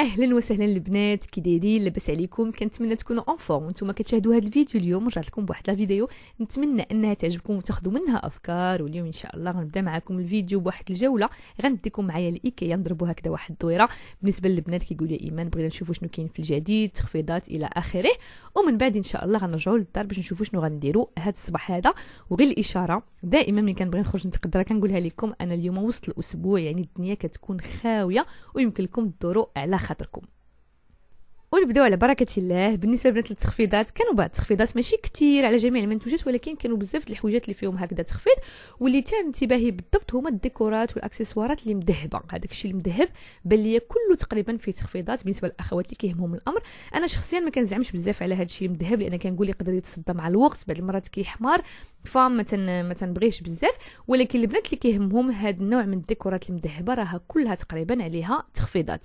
اهلا وسهلا البنات كي دايرين لاباس عليكم كنتمنى تكونوا اون فورم وانتم كتشاهدوا هذا الفيديو اليوم رجعت لكم بواحد لا فيديو نتمنى انها تعجبكم وتاخذوا منها افكار واليوم ان شاء الله غنبدا معكم الفيديو بواحد الجوله غنديكم معايا لايكيا نضربوا هكذا واحد الدويره بالنسبه للبنات كيقولوا يا ايمان بغينا نشوفوا شنو كاين في الجديد تخفيضات الى اخره ومن بعد ان شاء الله غنرجعوا للدار باش نشوفوا شنو غنديروا هذا الصباح هذا وغير الاشاره دائما ملي كنبغي نخرج نتقدر كنقولها لكم انا اليوم وسط الاسبوع يعني الدنيا كتكون خاويه ويمكن لكم تدوروا على خاطركم ونبداو على بركه الله بالنسبه لبنات التخفيضات كانوا بعض التخفيضات ماشي كتير على جميع المنتوجات ولكن كانوا بزاف د الحويجات اللي فيهم هكذا تخفيض واللي تم انتباهي بالضبط هما الديكورات والاكسسوارات اللي مذهبه هذاك الشيء المذهب بان ليا كله تقريبا فيه تخفيضات بالنسبه للاخوات اللي كيهمهم الامر انا شخصيا ما كنزعمش بزاف على هذا الشيء المذهب لان كنقول يقدر يتصدى مع الوقت بعض المرات كيحمر فما ما تنبغيش بزاف ولكن البنات اللي كيهمهم هذا النوع من الديكورات المذهبه راها كلها تقريبا عليها تخفيضات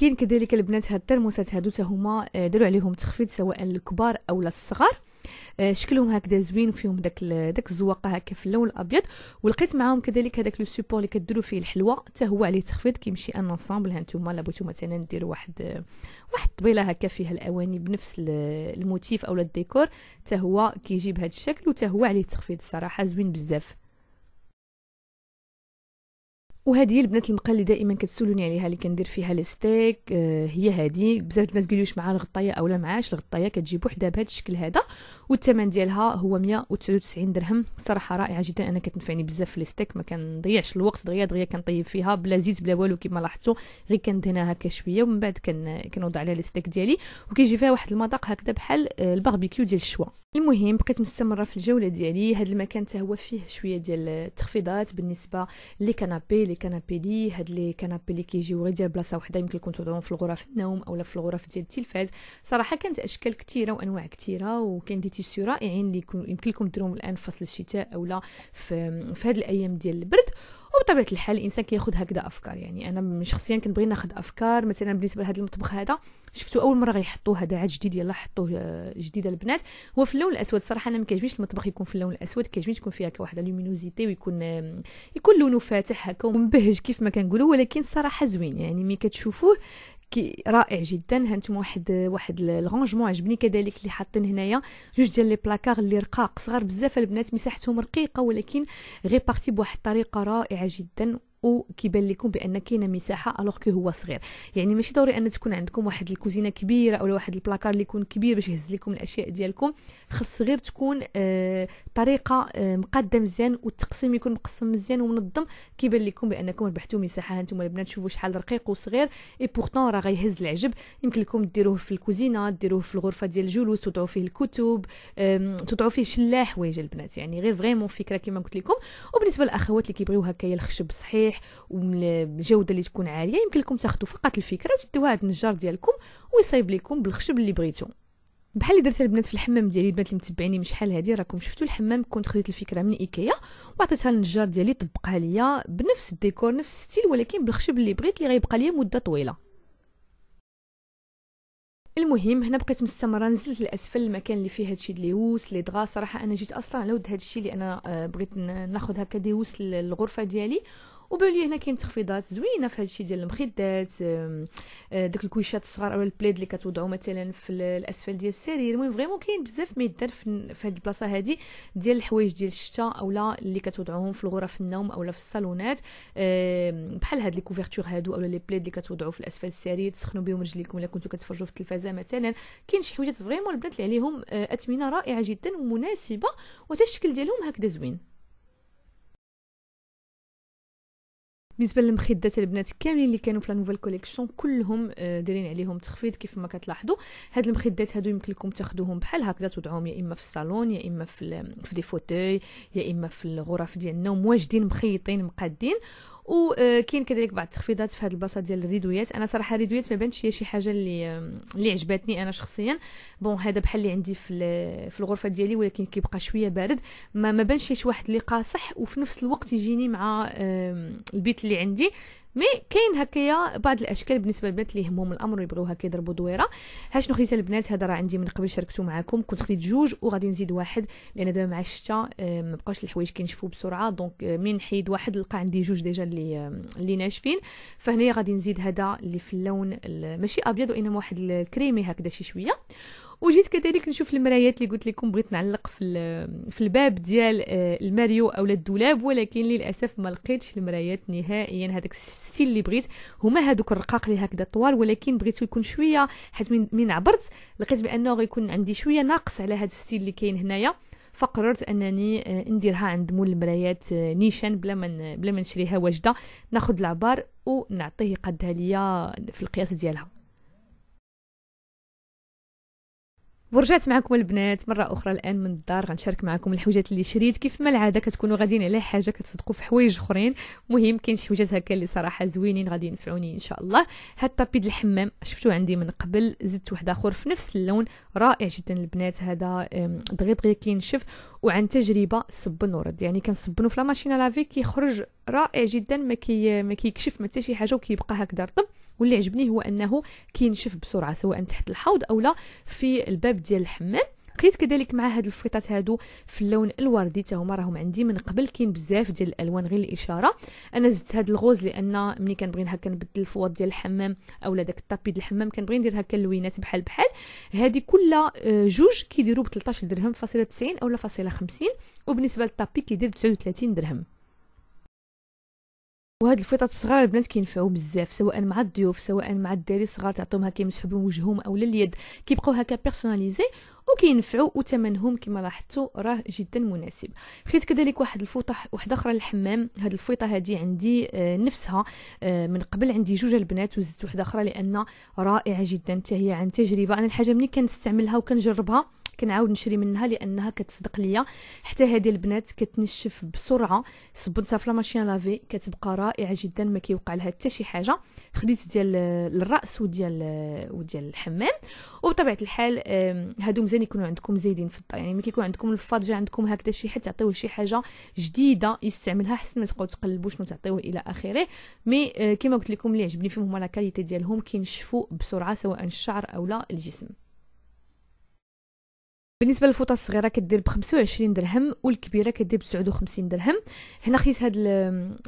كاين كذلك البنات هاد الترموسات هادو هما آه، داروا عليهم تخفيض سواء الكبار او الصغار آه، شكلهم هكذا زوين وفيهم داك داك الزواقه هكا في اللون الابيض ولقيت معاهم كذلك هذاك لو سوبور اللي كديروا فيه الحلوى حتى هو عليه تخفيض كيمشي ان انصامبل هانتوما الا بغيتو مثلا ديروا واحد واحد طبيله هكا فيها الاواني بنفس الموتيف اولا الديكور حتى هو كيجيب هذا الشكل وحتى هو عليه تخفيض الصراحه زوين بزاف وهذه هي البنات المقال اللي دائما كتسولوني عليها اللي كندير فيها الستيك آه، هي هذه بزاف البنات قالوليش مع الغطايه اولا معاش الغطايه كتجيب وحده بهذا الشكل هذا والثمن ديالها هو 199 درهم صراحه رائعه جدا انا كتنفعني بزاف في الستيك ما كنضيعش الوقت دغيا دغيا كنطيب فيها بلا زيت بلا والو كما لاحظتوا غير كندهنها هكا شويه ومن بعد كنوضع عليها الستيك ديالي وكيجي فيها واحد المذاق هكذا بحال آه، الباربيكيو ديال الشوا المهم بقيت مستمره في الجوله ديالي هذا المكان حتى هو فيه شويه ديال التخفيضات بالنسبه لي كانابي لي كانابي لي هاد لي كانابي لي كيجيو غير ديال بلاصه وحده يمكن لكم تضعوهم في الغرف النوم اولا في الغرف ديال التلفاز صراحه كانت اشكال كثيره وانواع كثيره وكان دي تيسيو رائعين اللي يمكن لكم ديروهم الان في فصل الشتاء اولا في, في هاد الايام ديال البرد وبطبيعه الحال الانسان كياخد هكذا افكار يعني انا شخصيا كنبغي ناخد افكار مثلا بالنسبه لهذا المطبخ هذا شفتو اول مره غيحطوه هذا عاد جديد يلاه حطوه آه، جديد البنات هو في اللون الاسود صراحه انا ما كيعجبنيش المطبخ يكون في اللون الاسود كيعجبني تكون فيها كواحد لومينوزيتي ويكون يكون لونه فاتح هكا ومبهج كيف ما كنقولوا ولكن صراحه زوين يعني ملي كتشوفوه كي رائع جدا هانتوما واحد واحد الرونجمون عجبني كذلك اللي حاطين هنايا جوج ديال لي بلاكار اللي رقاق صغار بزاف البنات مساحتهم رقيقه ولكن غير بارتي بواحد الطريقه رائعه جدا وكيبان لكم بان كاينه مساحه الوغ كو هو صغير يعني ماشي ضروري ان تكون عندكم واحد الكوزينه كبيره او واحد البلاكار اللي يكون كبير باش يهز لكم الاشياء ديالكم خص غير تكون آه طريقه آه مقاده مزيان والتقسيم يكون مقسم مزيان ومنظم كيبان لكم بانكم ربحتوا مساحه هانتوما البنات شوفوا شحال رقيق وصغير اي بورتون راه غيهز العجب يمكن لكم ديروه في الكوزينه ديروه في الغرفه ديال الجلوس توضعوا فيه الكتب توضعوا فيه شلاح حوايج البنات يعني غير فريمون فكره كما قلت لكم وبالنسبه للاخوات اللي كيبغيو هكايا الخشب صحيح مليح والجودة اللي تكون عاليه يمكن لكم تاخذوا فقط الفكره وتدوها هاد النجار ديالكم ويصايب لكم بالخشب اللي بغيتو بحال اللي درت البنات في الحمام ديالي البنات اللي متبعيني من شحال هادي راكم شفتوا الحمام كنت خديت الفكره من ايكيا وعطيتها للنجار ديالي طبقها ليا بنفس الديكور نفس الستيل ولكن بالخشب اللي بغيت اللي غيبقى ليا مده طويله المهم هنا بقيت مستمره نزلت للاسفل المكان اللي فيه هادشي ديال الهوس لي صراحه انا جيت اصلا على ود هادشي لان آه، بغيت ناخذ هكا ديوس للغرفه ديالي وبان هنا كاين تخفيضات زوينه في هادشي ديال المخدات آه، داك الكويشات الصغار او البليد اللي كتوضعوا مثلا في الاسفل ديال السرير المهم فغيمون كاين بزاف ما يدار في هاد البلاصه هادي ديال الحوايج ديال الشتاء اولا اللي كتوضعوهم في الغرف النوم اولا في الصالونات بحال هاد لي كوفرتور هادو اولا لي بليد اللي كتوضعوا في الاسفل السرير تسخنوا بهم رجليكم الا كنتو كتفرجوا في التلفازه مثلا كاين شي حوايج فغيمون البنات اللي عليهم اثمنه آه، رائعه جدا ومناسبه وتشكل الشكل ديالهم هكذا زوين بالنسبه للمخدات البنات كاملين اللي كانوا في لا نوفيل كوليكسيون كلهم آه، دايرين عليهم تخفيض كيف ما كتلاحظوا هاد المخدات هادو يمكن لكم تاخذوهم بحال هكذا توضعوهم يا اما في الصالون يا اما في في دي فوتوي يا اما في الغرف ديال النوم واجدين مخيطين مقادين وكاين آه، كذلك بعض التخفيضات في هذه البلاصه ديال الريدويات انا صراحه الريدويات ما بانتش هي شي حاجه اللي اللي عجباتني انا شخصيا بون هذا بحال اللي عندي في في الغرفه ديالي ولكن كيبقى شويه بارد ما ما بانش شي واحد اللي قاصح وفي نفس الوقت يجيني مع البيت اللي عندي مي كاين هكايا بعض الاشكال بالنسبه للبنات اللي يهمهم الامر ويبغيو هكا يضربوا دويره ها شنو خديت البنات هذا راه عندي من قبل شاركته معكم كنت خديت جوج وغادي نزيد واحد لان دابا مع الشتاء آه، ما بقاش الحوايج كينشفوا بسرعه دونك آه، من نحيد واحد لقى عندي جوج ديجا اللي آه، اللي ناشفين فهنايا غادي نزيد هذا اللي في اللون ماشي ابيض وانما واحد الكريمي هكذا شي شويه وجيت كذلك نشوف المرايات اللي قلت لكم بغيت نعلق في في الباب ديال آه، الماريو او الدولاب ولكن للاسف ما لقيتش المرايات نهائيا هذاك الستيل اللي بغيت هما هذوك الرقاق اللي هكذا طوال ولكن بغيتو يكون شويه حيت من عبرت لقيت بانه غيكون عندي شويه ناقص على هذا الستيل اللي كاين هنايا فقررت انني آه، نديرها عند مول المرايات آه، نيشان بلا ما بلا ما نشريها واجده ناخذ العبار ونعطيه قدها ليا في القياس ديالها ورجعت معكم البنات مره اخرى الان من الدار غنشارك معكم الحوجات اللي شريت كيف ما العاده كتكونوا غاديين على حاجه كتصدقوا في حوايج اخرين مهم كاين شي حوجات هكا اللي صراحه زوينين غادي ينفعوني ان شاء الله هاد الطابي الحمام شفتو عندي من قبل زدت واحد اخر في نفس اللون رائع جدا البنات هذا دغي دغي كينشف وعن تجربه صبن ورد يعني كنصبنو في لاماشين لافي كيخرج رائع جدا ما كي ما كيكشف ما حتى شي حاجه وكيبقى هكذا رطب واللي عجبني هو انه كينشف بسرعه سواء تحت الحوض او لا في الباب ديال الحمام لقيت كذلك مع هاد الفريطات هادو في اللون الوردي حتى هما راهم عندي من قبل كاين بزاف ديال الالوان غير الاشاره انا زدت هاد الغوز لان ملي كنبغي هكا نبدل الفوط ديال الحمام اولا داك الطابي ديال الحمام كنبغي ندير هكا اللوينات بحال بحال هادي كلها آه، جوج كيديروا ب 13 درهم فاصله 90 اولا فاصله 50 وبالنسبه للطابي كيدير ب 39 درهم وهاد الفيطات الصغار البنات كينفعوا بزاف سواء مع الضيوف سواء مع الدراري الصغار تعطيهم هكا يمسحوا بهم وجههم اولا اليد كيبقاو هكا بيرسوناليزي وكينفعوا وثمنهم كما لاحظتوا راه جدا مناسب خديت كذلك واحد الفوطه واحده اخرى للحمام هاد الفوطه هادي عندي آه، نفسها آه، من قبل عندي جوج البنات وزدت واحده اخرى لان رائعه جدا حتى هي عن تجربه انا الحاجه ملي كنستعملها وكنجربها كنعاود نشري منها لانها كتصدق ليا حتى هذه البنات كتنشف بسرعه صبنتها في لاماشين لافي كتبقى رائعه جدا ما كيوقع لها حتى شي حاجه خديت ديال الراس وديال وديال الحمام وبطبيعه الحال هادو مزيان يكونوا عندكم زايدين في الدار يعني ملي كيكون عندكم الفرجه عندكم هكذا شي حد تعطيوه شي حاجه جديده يستعملها حسن ما تبقاو تقلبوا شنو تعطيوه الى اخره مي آه، كما قلت لكم اللي عجبني فيهم هما لا كاليتي ديالهم كينشفوا بسرعه سواء الشعر او لا الجسم بالنسبه للفوطه الصغيره كدير ب 25 درهم والكبيره كدير ب 59 درهم هنا خديت هاد ال...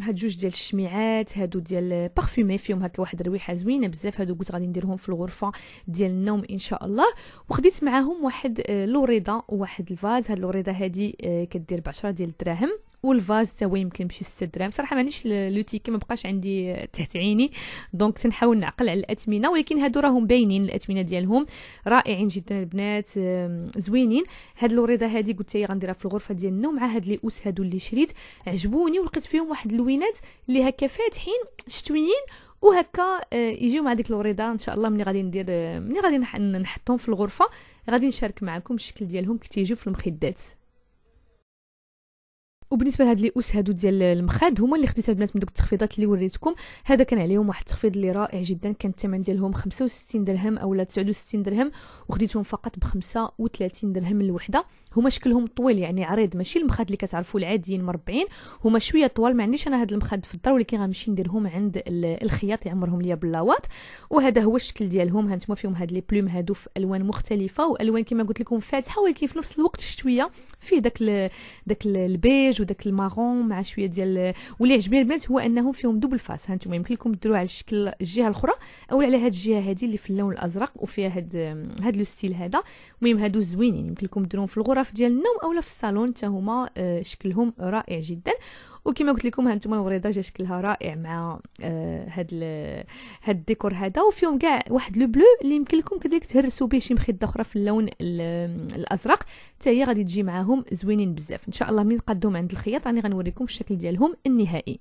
هاد جوج ديال الشميعات هادو ديال بارفومي فيهم هكا واحد الريحه زوينه بزاف هادو قلت غادي نديرهم في الغرفه ديال النوم ان شاء الله وخديت معاهم واحد آه، لوريدا وواحد الفاز هاد اللوريضه هادي آه، كدير ب 10 ديال الدراهم والفاز حتى هو يمكن يمشي ستة دراهم صراحه معنديش لو تيكي ما بقاش عندي تحت عيني دونك تنحاول نعقل على الاثمنه ولكن هادو راهم باينين الاثمنه ديالهم رائعين جدا البنات زوينين هاد الوريضه هادي قلت لي غنديرها في الغرفه ديال النوم مع هاد لي اوس هادو اللي شريت عجبوني ولقيت فيهم واحد اللوينات اللي هكا فاتحين شتويين وهكا آه، يجيو مع ديك الوريضه ان شاء الله ملي غادي ندير آه، ملي غادي نحطهم في الغرفه غادي نشارك معكم الشكل ديالهم كي تيجيو في المخدات وبالنسبه لهاد لي اوس هادو ديال المخاد هما اللي خديتها البنات من دوك التخفيضات اللي وريتكم هذا كان عليهم واحد التخفيض اللي رائع جدا كان الثمن ديالهم 65 درهم اولا 69 درهم وخديتهم فقط ب 35 درهم الوحده هما شكلهم طويل يعني عريض ماشي المخاد اللي كتعرفوا العاديين مربعين هما شويه طوال ما عنديش انا هاد المخاد في الدار ولكن غنمشي نديرهم عند الخياط يعمرهم ليا باللاوات وهذا هو الشكل ديالهم هانتوما فيهم هاد لي بلوم هادو في الوان مختلفه والوان كما قلت لكم فاتحه ولكن في نفس الوقت شويه فيه داك داك البيج يخرجوا داك المارون مع شويه ديال واللي عجبني البنات هو انهم فيهم دوبل فاس هانتوما يمكن لكم ديروه على الشكل الجهه الاخرى او على هاد الجهه هادي اللي في اللون الازرق وفيها هاد هاد لو ستيل هذا المهم هادو زوينين يمكن لكم ديروهم في الغرف ديال النوم اولا في الصالون حتى هما آه، شكلهم رائع جدا وكما قلت لكم هانتوما الوريضه جا شكلها رائع مع آه، هاد هاد الديكور هذا وفيهم كاع واحد لو بلو اللي يمكن لكم كذلك تهرسوا به شي مخده اخرى في اللون الازرق حتى هي غادي تجي معاهم زوينين بزاف ان شاء الله من قدهم عند الخياط راني غنوريكم الشكل ديالهم النهائي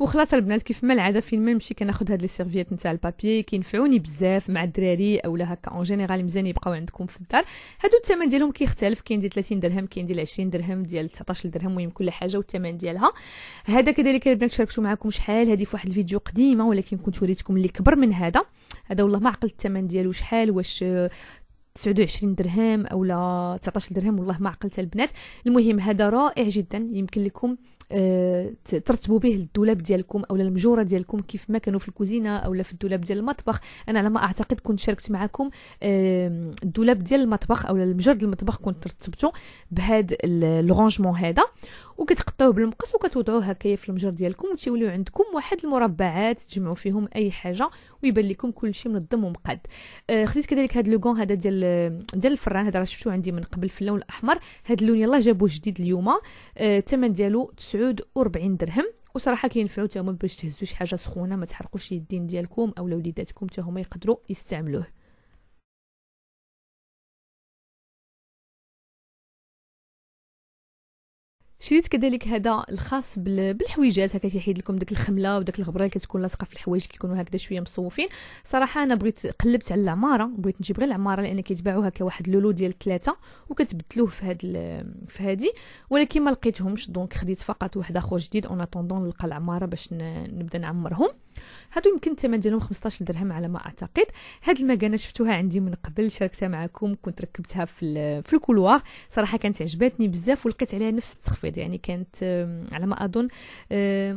وخلاص البنات كيف ما العاده فين ما نمشي كناخذ هاد لي سيرفيات نتاع البابي كينفعوني بزاف مع الدراري اولا هكا اون جينيرال مزيان يبقاو عندكم في الدار هادو الثمن ديالهم كيختلف كاين ديال 30 درهم كاين ديال 20 درهم ديال 19 درهم المهم كل حاجه والثمن ديالها هذا كذلك البنات شاركتو معكم شحال هذه في واحد الفيديو قديمه ولكن كنت وريتكم اللي كبر من هذا هذا والله ما عقلت الثمن ديالو شحال واش 29 درهم اولا 19 درهم والله ما عقلت البنات المهم هذا رائع جدا يمكن لكم آه، ترتبوا به الدولاب ديالكم او المجوره ديالكم كيف ما كانوا في الكوزينه او في الدولاب ديال المطبخ انا على ما اعتقد كنت شاركت معكم الدولاب ديال المطبخ او المجر ديال المطبخ كنت رتبته بهذا الرونجمون هذا وكتقطعوه بالمقص وكتوضعوه هكايا في المجر ديالكم وتيوليو عندكم واحد المربعات تجمعوا فيهم اي حاجه ويبان لكم كلشي منظم ومقاد آه خديت كذلك هذا لوغون هذا ديال ديال الفران هذا راه شفتوه عندي من قبل في اللون الاحمر هذا اللون يلاه جابوه جديد اليوم آه، الثمن آه ديالو 9 مسعود و40 درهم وصراحه كينفعوا تا هما باش تهزوا شي حاجه سخونه ما تحرقوش اليدين ديالكم اولا وليداتكم تا هما يقدروا يستعملوه شريت كذلك هذا الخاص بالحويجات هكا كيحيد لكم ديك الخمله وداك الغبره اللي كتكون لاصقه في الحوايج كيكونوا هكذا شويه مصوفين صراحه انا بغيت قلبت على العماره بغيت نجيب غير العماره لان كيتباعوا هكا واحد لولو ديال ثلاثه وكتبدلوه في هاد في هادي ولكن ما لقيتهمش دونك خديت فقط واحد اخر جديد اون اتوندون نلقى العماره باش نبدا نعمرهم هادو يمكن الثمن ديالهم 15 درهم على ما اعتقد هاد المكانه شفتوها عندي من قبل شاركتها معكم كنت ركبتها في في الكولوار صراحه كانت عجبتني بزاف ولقيت عليها نفس التخفيض اعتقد يعني كانت على ما اظن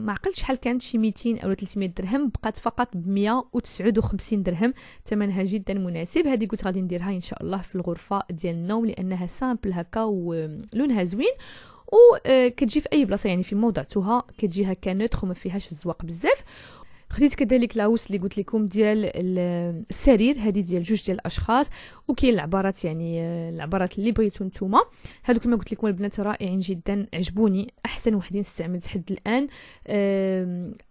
ما عقلتش شحال كانت شي 200 او 300 درهم بقات فقط ب 159 درهم ثمنها جدا مناسب هذه قلت غادي نديرها ان شاء الله في الغرفه ديال النوم لانها سامبل هكا ولونها زوين وكتجي آه، في اي بلاصه يعني في موضعتها كتجي هكا نوتر وما فيهاش الزواق بزاف خديت كذلك لاوس اللي قلت لكم ديال السرير هذه ديال جوج ديال الاشخاص وكاين العبارات يعني آه، العبارات اللي بغيتو نتوما هادو كما قلت لكم البنات رائعين جدا عجبوني احسن وحدين استعملت حد الان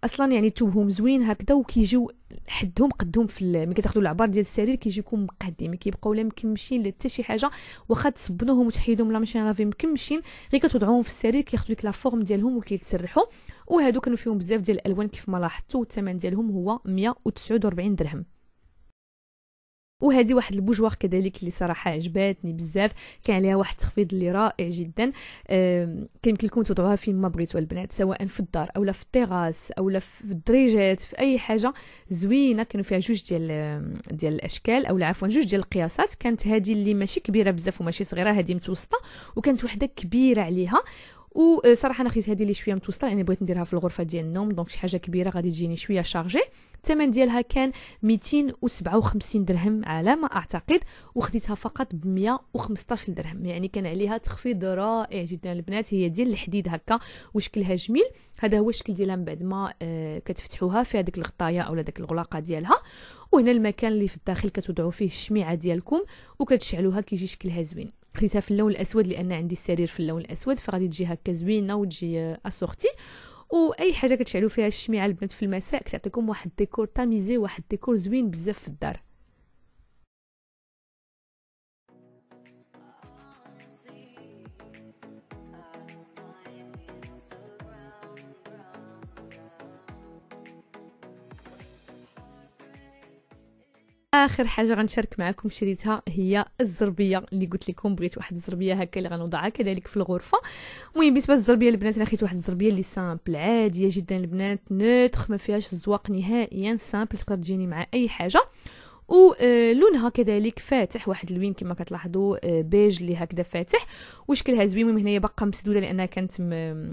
اصلا يعني توبهم زوين هكذا وكيجيو حدهم قدهم في ملي كتاخذوا العبار ديال السرير كيجيكم مقادين ما كيبقاو لا مكمشين لا حتى شي حاجه واخا تصبنوهم وتحيدوهم لا ماشي رافي مكمشين غير كتوضعوهم في السرير كياخذوا ديك لا فورم ديالهم وكيتسرحوا وهادو كانوا فيهم بزاف ديال الالوان كيف ما لاحظتوا الثمن ديالهم هو 149 درهم وهذه واحد البوجواغ كذلك اللي صراحه عجباتني بزاف كان عليها واحد التخفيض اللي رائع جدا كيمكن لكم توضعوها فين ما بغيتوا البنات سواء في الدار اولا في التيغاس اولا في الدريجات في اي حاجه زوينه كانوا فيها جوج ديال ديال الاشكال اولا عفوا جوج ديال القياسات كانت هذه اللي ماشي كبيره بزاف وماشي صغيره هذه متوسطه وكانت وحده كبيره عليها وصراحه آه، انا خيت هذه اللي شويه متوسطه يعني بغيت نديرها في الغرفه ديال النوم دونك شي حاجه كبيره غادي تجيني شويه شارجي الثمن ديالها كان 257 درهم على ما اعتقد وخديتها فقط ب 115 درهم يعني كان عليها تخفيض رائع جدا البنات هي ديال الحديد هكا وشكلها جميل هذا هو الشكل ديالها من بعد ما آه، كتفتحوها في هذيك الغطايه اولا داك الغلاقه ديالها وهنا المكان اللي في الداخل كتوضعوا فيه الشميعه ديالكم وكتشعلوها كيجي شكلها زوين خديتها في اللون الاسود لان عندي السرير في اللون الاسود فغادي تجي هكا زوينه وتجي اسورتي واي حاجه كتشعلوا فيها الشميعه البنات في المساء كتعطيكم واحد ديكور تاميزي واحد ديكور زوين بزاف في الدار اخر حاجه غنشارك معكم شريتها هي الزربيه اللي قلت لكم بغيت واحد الزربيه هكا اللي غنوضعها كذلك في الغرفه المهم بالنسبه للزربيه البنات انا خديت واحد الزربيه اللي سامبل عاديه جدا البنات نوتخ ما فيهاش الزواق نهائيا سامبل تقدر تجيني مع اي حاجه ولونها آه، كذلك فاتح واحد اللون كما كتلاحظوا آه، بيج اللي هكذا فاتح وشكلها زوين المهم هنايا باقا مسدوده لانها كانت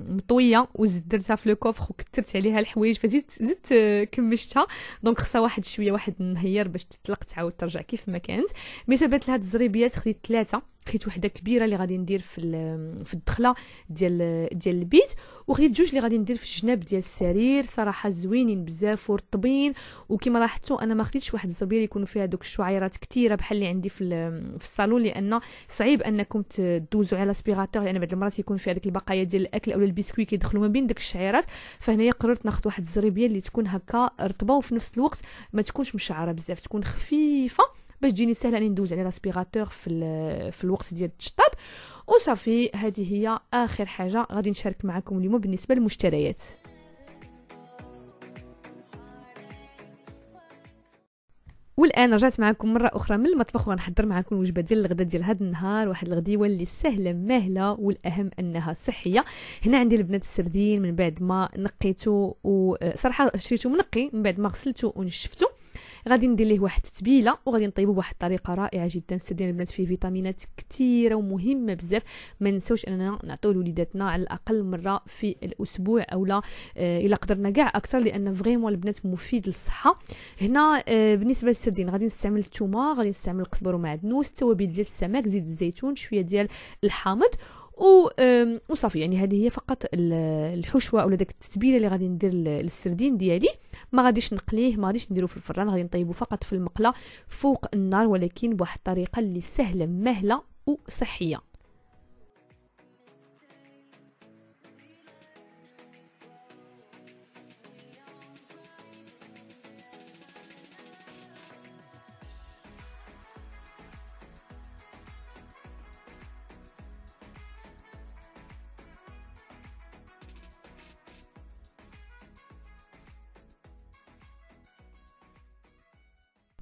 مطويه وزدرتها في لو كوفر وكثرت عليها الحوايج فزدت زدت آه، كمشتها دونك خصها واحد شويه واحد النهير باش تطلق تعاود ترجع كيف ما كانت بالنسبه لهاد الزريبيات خديت ثلاثه خديت وحده كبيره اللي غادي ندير في في الدخله ديال ديال البيت وخديت جوج اللي غادي ندير في الجناب ديال السرير صراحه زوينين بزاف ورطبين وكما لاحظتوا انا ما خديتش واحد الزبير يكون فيها دوك الشعيرات كثيره بحال اللي عندي في في الصالون لان صعيب انكم تدوزوا على الاسبيغاتور لان يعني بعض المرات يكون فيها ديك البقايا ديال الاكل او البسكوي كيدخلوا ما بين داك الشعيرات فهنايا قررت ناخذ واحد الزربيه اللي تكون هكا رطبه وفي نفس الوقت ما تكونش مشعره بزاف تكون خفيفه باش تجيني سهله اني ندوز على لاسبيغاتور في في الوقت ديال التشطاب وصافي هذه هي اخر حاجه غادي نشارك معكم اليوم بالنسبه للمشتريات والان رجعت معكم مره اخرى من المطبخ وغنحضر معكم الوجبه ديال الغداء ديال هذا النهار واحد الغديوه اللي سهله ماهله والاهم انها صحيه هنا عندي البنات السردين من بعد ما نقيته وصراحه شريته منقي من بعد ما غسلته ونشفته غادي ندير ليه واحد التبيله وغادي نطيبو بواحد الطريقه رائعه جدا سيدي البنات فيه فيتامينات كثيره ومهمه بزاف ما نساوش اننا نعطيو لوليداتنا على الاقل مره في الاسبوع اولا آه، الا قدرنا كاع اكثر لان فريمون البنات مفيد للصحه هنا آه، بالنسبه للسردين غادي نستعمل الثومه غادي نستعمل القزبر ومعدنوس التوابل ديال السمك زيت الزيتون شويه ديال الحامض وصافي يعني هذه هي فقط الحشوه ولا داك التتبيله اللي غادي ندير للسردين ديالي ما غاديش نقليه ما غاديش نديرو في الفران غادي نطيبو فقط في المقله فوق النار ولكن بواحد الطريقه اللي سهله مهله وصحيه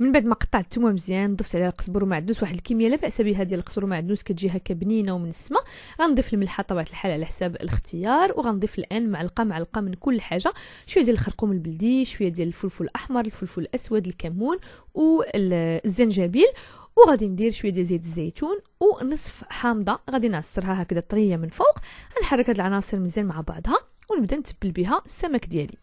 من بعد ما قطعت الثومه مزيان ضفت عليها القزبر ومعدنوس واحد الكميه لا باس بها ديال القزبر ومعدنوس كتجي هكا بنينه ومن السما غنضيف الملحه طبيعه الحال على حساب الاختيار وغنضيف الان معلقه معلقه من كل حاجه شويه ديال الخرقوم البلدي شويه ديال الفلفل الاحمر الفلفل الاسود الكمون والزنجبيل وغادي ندير شويه ديال زيت الزيتون ونصف حامضه غادي نعصرها هكذا طريه من فوق غنحرك هاد العناصر مزيان مع بعضها ونبدا نتبل بها السمك ديالي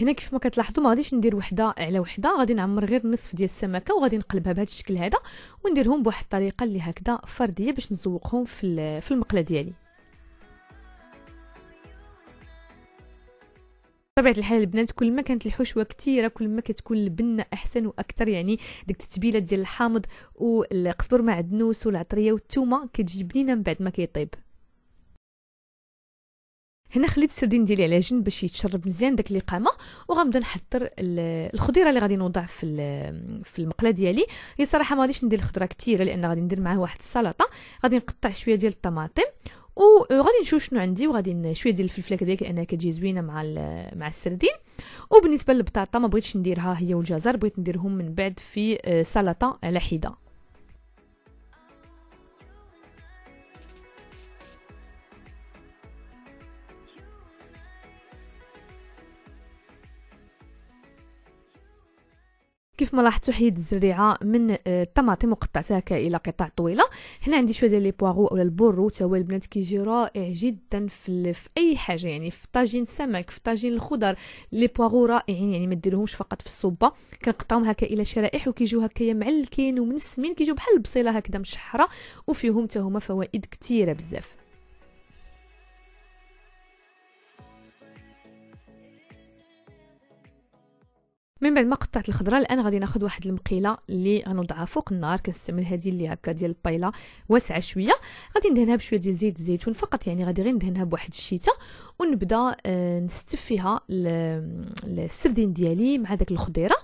هنا كيف ما كتلاحظوا ما غاديش ندير وحده على وحده غادي نعمر غير النصف ديال السمكه وغادي نقلبها بهذا الشكل هذا ونديرهم بواحد الطريقه اللي هكذا فرديه باش نزوقهم في في المقله ديالي بطبيعه الحال البنات كل ما كانت الحشوه كثيره كل ما كتكون البنه احسن واكثر يعني ديك التتبيله ديال الحامض والقزبر معدنوس والعطريه والثومه كتجي بنينه من بعد ما كيطيب هنا خليت السردين ديالي على جنب باش يتشرب مزيان داك القامه وغنبدا نحضر الخضيره اللي غادي نوضع في في المقله ديالي هي صراحه ما غاديش ندير الخضره كثيره لان غادي ندير معاه واحد السلطه غادي نقطع شويه ديال الطماطم وغادي نشوف شنو عندي وغادي شويه ديال الفلفله كذلك لانها كتجي زوينه مع مع السردين وبالنسبه للبطاطا ما بغيتش نديرها هي والجزر بغيت نديرهم من بعد في آه، سلطه على حده ما لاحظتوا حيد الزريعه من آه، الطماطم وقطعتها الى قطع طويله هنا عندي شويه ديال لي بواغو اولا البروت هو البنات كيجي رائع جدا في, في اي حاجه يعني في طاجين السمك في طاجين الخضر لي بواغو رائعين يعني ما ديرهمش فقط في الصوبه كنقطعهم هكا الى شرائح وكيجيو هكايا معلكين ومنسمين كيجيو بحال البصيله هكذا مشحره وفيهم حتى هما فوائد كثيره بزاف من بعد ما قطعت الخضره الان غادي ناخذ واحد المقيله اللي غنوضعها فوق النار كنستعمل هذه اللي هكا ديال البايله واسعه شويه غادي ندهنها بشويه ديال زيت الزيتون فقط يعني غادي غير ندهنها بواحد الشيته ونبدا آه، نستف فيها السردين ديالي مع داك الخضيره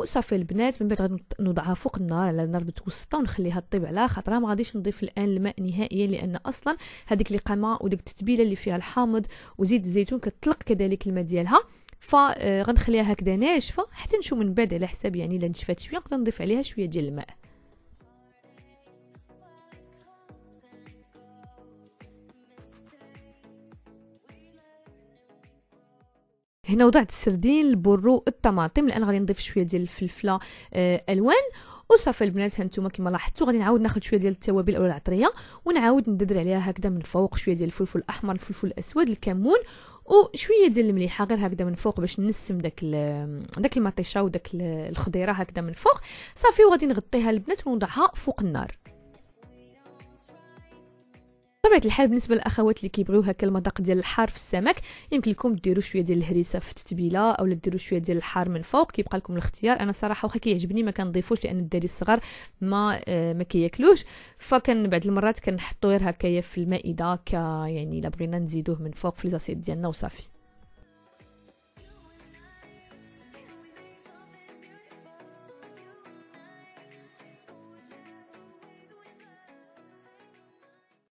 وصافي البنات من بعد غادي نوضعها فوق النار على نار متوسطه ونخليها طيب على خاطرها ما غاديش نضيف الان الماء نهائيا لان اصلا هذيك القامه وديك التتبيله اللي فيها الحامض وزيت الزيتون كتطلق كذلك الماء ديالها فغنخليها آه، هكذا ناشفه حتى نشوف من بعد على حساب يعني الا نشفات شويه نقدر نضيف عليها شويه ديال الماء هنا وضعت السردين البرو الطماطم الان غادي نضيف شويه ديال الفلفله آه الوان وصافي البنات هانتوما كما لاحظتوا غادي نعاود ناخذ شويه ديال التوابل او العطريه ونعاود نددر عليها هكذا من فوق شويه ديال الفلفل الاحمر الفلفل الاسود الكمون وشويه ديال المليحه غير هكذا من فوق باش نسم داك داك المطيشه وداك الخضيره هكذا من فوق صافي وغادي نغطيها البنات ونوضعها فوق النار بطبيعه الحال بالنسبه للاخوات اللي كيبغيو هكا المذاق ديال الحار في السمك يمكن لكم ديروا شويه ديال الهريسه في التتبيله اولا ديروا شويه ديال الحار من فوق كيبقى لكم الاختيار انا صراحه واخا كيعجبني ما كنضيفوش لان الدراري الصغار ما آه، ما كياكلوش فكان بعض المرات كنحطو غير هكايا في المائده ك يعني الا بغينا نزيدوه من فوق في ديالنا وصافي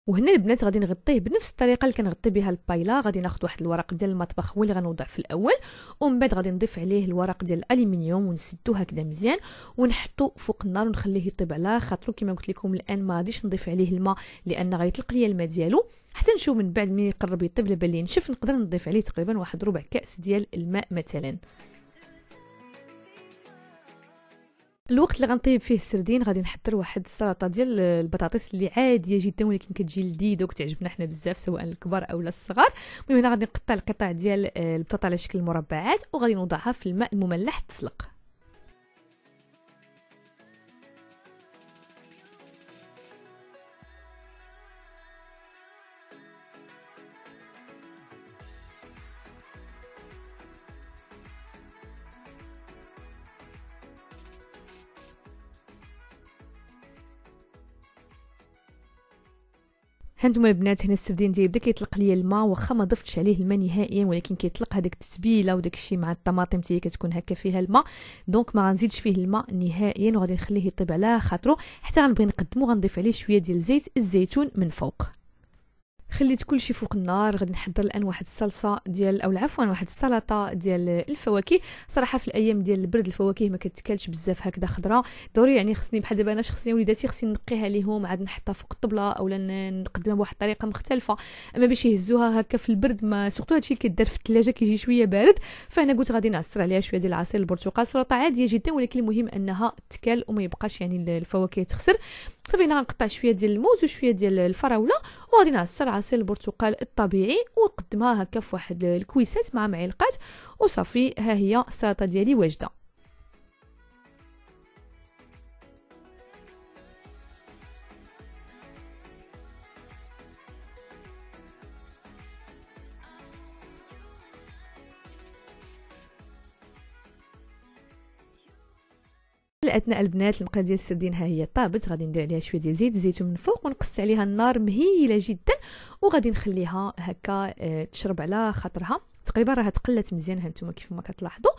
وهنا البنات غادي نغطيه بنفس الطريقه اللي كنغطي بها البايلا غادي ناخذ واحد الورق ديال المطبخ هو اللي غنوضع في الاول ومن بعد غادي نضيف عليه الورق ديال الالومنيوم ونسدو هكذا مزيان ونحطو فوق النار ونخليه يطيب على خاطرو كما قلت لكم الان ما غاديش نضيف عليه الماء لان غيطلق ليا الماء ديالو حتى نشوف من بعد ملي يقرب يطيب لبالي نشف نقدر نضيف عليه تقريبا واحد ربع كاس ديال الماء مثلا الوقت اللي غنطيب فيه السردين غادي نحضر واحد السلطه ديال البطاطس اللي عاديه جدا ولكن كتجي لذيذه وكتعجبنا حنا بزاف سواء الكبار اولا الصغار المهم هنا غادي نقطع القطع ديال آه، البطاطا على شكل مربعات وغادي نوضعها في الماء المملح تسلق هانتوما البنات هنا السردين ديالي بدا كيطلق ليا الماء واخا ما ضفتش عليه الماء نهائيا ولكن كيطلق هذاك التتبيله وداك الشيء مع الطماطم تي كتكون هكا فيها الماء دونك ما غنزيدش فيه الماء نهائيا وغادي نخليه يطيب على خاطرو حتى غنبغي نقدمو غنضيف عليه شويه ديال الزيت الزيتون من فوق خليت كلشي فوق النار غادي نحضر الان واحد الصلصه ديال او عفوا واحد السلطه ديال الفواكه صراحه في الايام ديال البرد الفواكه ما كتكلش بزاف هكذا خضراء ضروري يعني خصني بحال دابا انا شخصيا وليداتي خصني نقيها ليهم عاد نحطها فوق الطبله اولا نقدمها بواحد الطريقه مختلفه اما باش يهزوها هكا في البرد ما سورتو هادشي اللي كيدار في الثلاجه كيجي شويه بارد فانا قلت غادي نعصر عليها شويه ديال عصير البرتقال سلطه عاديه جدا ولكن المهم انها تكال وما يبقاش يعني الفواكه تخسر صافي غنقطع شويه ديال الموز وشويه ديال الفراوله وغادي نعصر عصير البرتقال الطبيعي ونقدمها هكا فواحد الكويسات مع معلقات وصافي ها هي السلطه ديالي واجده الاثناء البنات المقله ديال السردين ها هي طابت غادي ندير عليها شويه ديال زيت الزيتون من فوق ونقص عليها النار مهيله جدا وغادي نخليها هكا آه، تشرب على خاطرها تقريبا راه تقلت مزيان ها نتوما كيف ما كتلاحظوا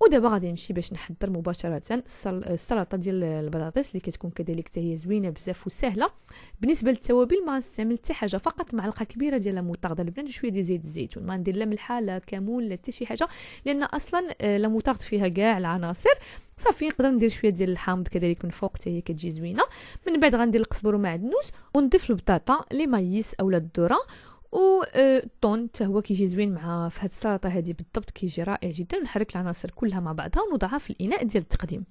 ودابا غادي نمشي باش نحضر مباشره السلطه ديال البطاطس اللي كتكون كذلك حتى هي زوينه بزاف وسهله بالنسبه للتوابل ما نستعمل حتى حاجه فقط معلقه كبيره ديال الموطارد البنان وشويه ديال زيت الزيتون ما ندير لا ملحه لا كمون لا حتى شي حاجه لان اصلا الموطارد آه، فيها كاع العناصر صافي نقدر ندير شويه ديال الحامض كذلك من فوق حتى هي كتجي زوينه من بعد غندير القزبر ومعدنوس ونضيف البطاطا لي مايس اولا الذره و الطون آه، حتى هو كيجي زوين مع في السلطه هادي بالضبط كيجي رائع جدا نحرك العناصر كلها مع بعضها ونوضعها في الاناء ديال التقديم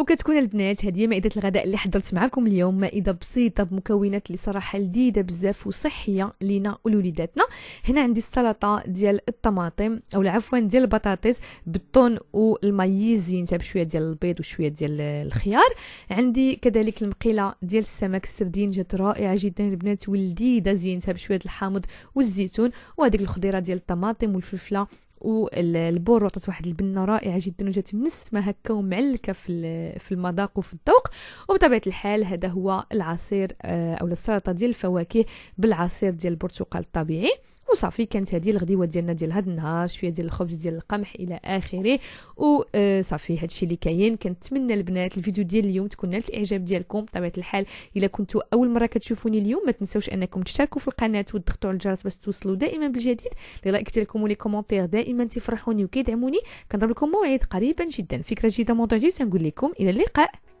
وكتكون البنات هذه مائده الغداء اللي حضرت معكم اليوم مائده بسيطه بمكونات اللي صراحه لذيذه بزاف وصحيه لينا ولوليداتنا هنا عندي السلطه ديال الطماطم او عفوا ديال البطاطس بالطون والمايز زينتها بشويه ديال البيض وشويه ديال الخيار عندي كذلك المقيله ديال السمك السردين جات رائعه جدا البنات ولذيذه زينتها بشويه الحامض والزيتون وهذيك الخضيره ديال الطماطم والفلفله والبور عطات واحد البنه رائعه جدا وجات منسمه هكا ومعلكه في في المذاق وفي الذوق وبطبيعه الحال هذا هو العصير آه، او السلطه ديال الفواكه بالعصير ديال البرتقال الطبيعي وصافي كانت هذه الغديوه ديالنا ديال هذا النهار شويه ديال الخبز ديال القمح الى اخره وصافي آه، الشيء اللي كاين كنتمنى البنات الفيديو ديال اليوم تكون نالت الاعجاب ديالكم بطبيعه الحال الا كنتوا اول مره كتشوفوني اليوم ما تنساوش انكم تشتركوا في القناه وتضغطوا على الجرس باش توصلوا دائما بالجديد لي لايك ديالكم ولي كومونتير دائما تفرحوني وكيدعموني كنضرب لكم موعد قريبا جدا فكره جديده موضوع جديد تنقول لكم الى اللقاء